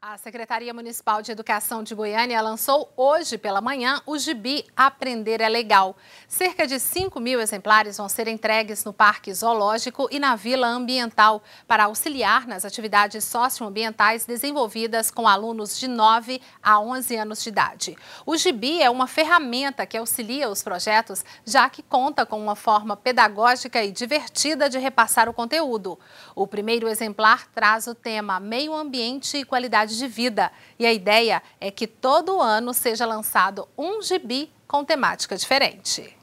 A Secretaria Municipal de Educação de Goiânia lançou hoje pela manhã o Gibi Aprender é Legal. Cerca de 5 mil exemplares vão ser entregues no Parque Zoológico e na Vila Ambiental para auxiliar nas atividades socioambientais desenvolvidas com alunos de 9 a 11 anos de idade. O Gibi é uma ferramenta que auxilia os projetos, já que conta com uma forma pedagógica e divertida de repassar o conteúdo. O primeiro exemplar traz o tema Meio Ambiente e Qualidade qualidade de vida. E a ideia é que todo ano seja lançado um gibi com temática diferente.